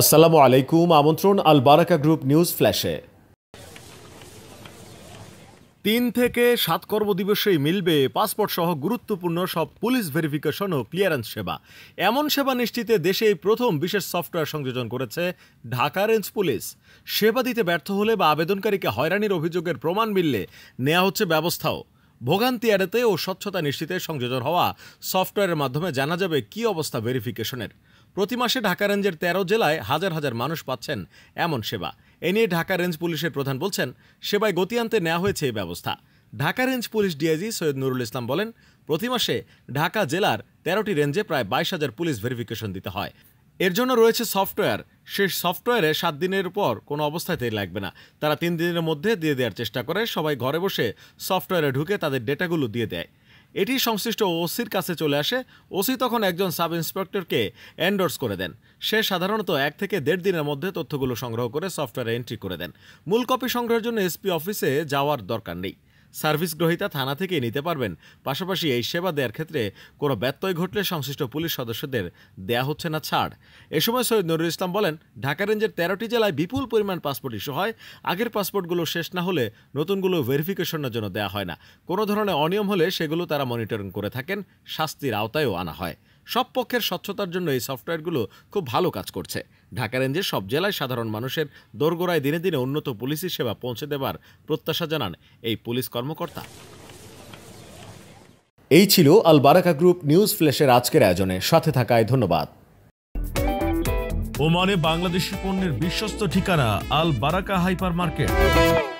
আসসালামু আলাইকুম আমন্ত্রণ আল বারাকা গ্রুপ নিউজ ফ্ল্যাশে তিন থেকে সাত কর্মদিবসেই মিলবে পাসপোর্ট সহ গুরুত্বপূর্ণ সব পুলিশ ভেরিফিকেশন ও ক্লিয়ারেন্স সেবা এমন সেবা নিশ্চিতে দেশে এই প্রথম বিশেষ সফটওয়্যার সংযোজন করেছে ঢাকা রেঞ্জ পুলিশ সেবা দিতে ব্যর্থ হলে বা আবেদনকারীকে হয়রানির অভিযোগের প্রমাণ মিললে নেওয়া হচ্ছে ব্যবস্থাও ভোগান্তি এড়াতে ও স্বচ্ছতা নিশ্চিতে সংযোজন হওয়া সফটওয়্যারের মাধ্যমে জানা যাবে কি অবস্থা ভেরিফিকেশনের প্রতি মাসে ঢাকা রেঞ্জের তেরো জেলায় হাজার হাজার মানুষ পাচ্ছেন এমন সেবা এ নিয়ে ঢাকা রেঞ্জ পুলিশের প্রধান বলছেন সেবায় গতি আনতে নেওয়া হয়েছে এই ব্যবস্থা Dhaka range police DIG Syed Nurul Islam বলেন প্রতি মাসে ঢাকা জেলার তেরোটি রেঞ্জে প্রায় বাইশ হাজার পুলিশ ভেরিফিকেশন দিতে হয় এর জন্য রয়েছে সফটওয়্যার সেই সফটওয়্যারে সাত দিনের পর কোনো তেল লাগবে না তারা তিন দিনের মধ্যে দিয়ে দেওয়ার চেষ্টা করে সবাই ঘরে বসে সফটওয়্যারে ঢুকে তাদের ডেটাগুলো দিয়ে দেয় এটি সংশ্লিষ্ট ওসির কাছে চলে আসে ওসি তখন একজন সাব ইন্সপেক্টরকে এন্ডোর্স করে দেন সে সাধারণত এক থেকে দেড় দিনের মধ্যে তথ্যগুলো সংগ্রহ করে সফটওয়্যারে এন্ট্রি করে দেন মূল কপি সংগ্রহের জন্য এসপি অফিসে যাওয়ার দরকার নেই সার্ভিস গ্রহিতা থানা থেকেই নিতে পারবেন পাশাপাশি এই সেবা দেওয়ার ক্ষেত্রে কোনো ব্যত্যয় ঘটলে সংশ্লিষ্ট পুলিশ সদস্যদের দেয়া হচ্ছে না ছাড় এ সময় সৈয়দ নুরুল ইসলাম বলেন ঢাকা রেঞ্জের তেরোটি জেলায় বিপুল পরিমাণ পাসপোর্ট ইস্যু হয় আগের পাসপোর্টগুলো শেষ না হলে নতুনগুলো ভেরিফিকেশনের জন্য দেয়া হয় না কোনো ধরনের অনিয়ম হলে সেগুলো তারা মনিটরিং করে থাকেন শাস্তির আওতায়ও আনা হয় সব পক্ষের স্বচ্ছতার জন্য এই সফটওয়্যারগুলো খুব ভালো কাজ করছে ঢাকা রেঞ্জের সব জেলায় সাধারণ মানুষের দোরগোড়ায় দিনে দিনে উন্নত পুলিশি সেবা পৌঁছে দেবার প্রত্যাশা জানান এই পুলিশ কর্মকর্তা এই ছিল আল বারাকা গ্রুপ নিউজ ফ্ল্যাশের আজকের আয়োজনে সাথে থাকায় ধন্যবাদ ওমানে বাংলাদেশি পণ্যের বিশ্বস্ত ঠিকানা আল বারাকা হাইপার মার্কেট